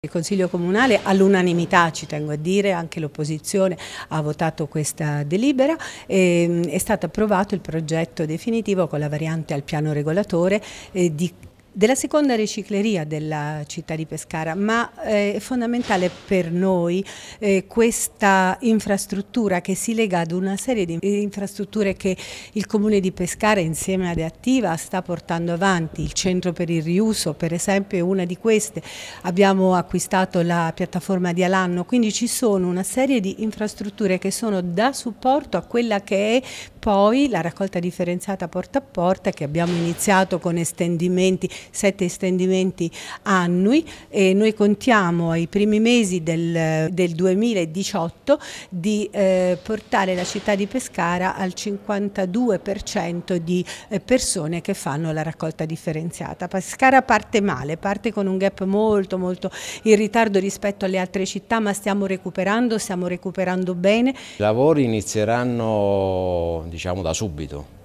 Il Consiglio Comunale all'unanimità, ci tengo a dire, anche l'opposizione ha votato questa delibera, ehm, è stato approvato il progetto definitivo con la variante al piano regolatore eh, di della seconda ricicleria della città di Pescara, ma eh, è fondamentale per noi eh, questa infrastruttura che si lega ad una serie di infrastrutture che il Comune di Pescara insieme ad Attiva sta portando avanti, il centro per il riuso per esempio è una di queste, abbiamo acquistato la piattaforma di Alanno, quindi ci sono una serie di infrastrutture che sono da supporto a quella che è poi la raccolta differenziata porta a porta che abbiamo iniziato con estendimenti, sette estendimenti annui e noi contiamo ai primi mesi del, del 2018 di eh, portare la città di Pescara al 52% di eh, persone che fanno la raccolta differenziata. Pescara parte male, parte con un gap molto molto in ritardo rispetto alle altre città ma stiamo recuperando, stiamo recuperando bene. I lavori inizieranno diciamo da subito.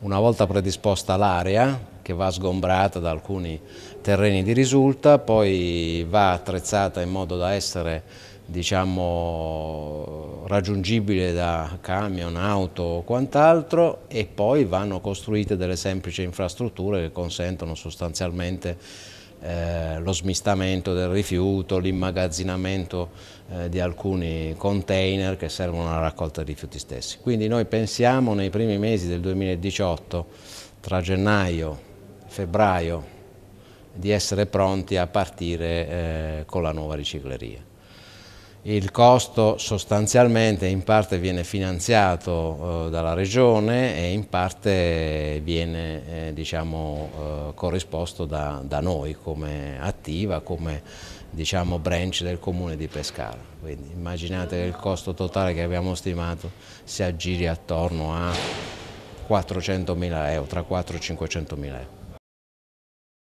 Una volta predisposta l'area, che va sgombrata da alcuni terreni di risulta, poi va attrezzata in modo da essere diciamo, raggiungibile da camion, auto o quant'altro e poi vanno costruite delle semplici infrastrutture che consentono sostanzialmente eh, lo smistamento del rifiuto, l'immagazzinamento eh, di alcuni container che servono alla raccolta dei rifiuti stessi. Quindi noi pensiamo nei primi mesi del 2018, tra gennaio e febbraio, di essere pronti a partire eh, con la nuova ricicleria il costo sostanzialmente in parte viene finanziato eh, dalla Regione e in parte viene eh, diciamo, eh, corrisposto da, da, noi come attiva, come diciamo, branch del Comune di Pescara. Quindi immaginate che il costo totale che abbiamo stimato si aggiri attorno a 400.000 euro, tra 400 e 500.000 euro.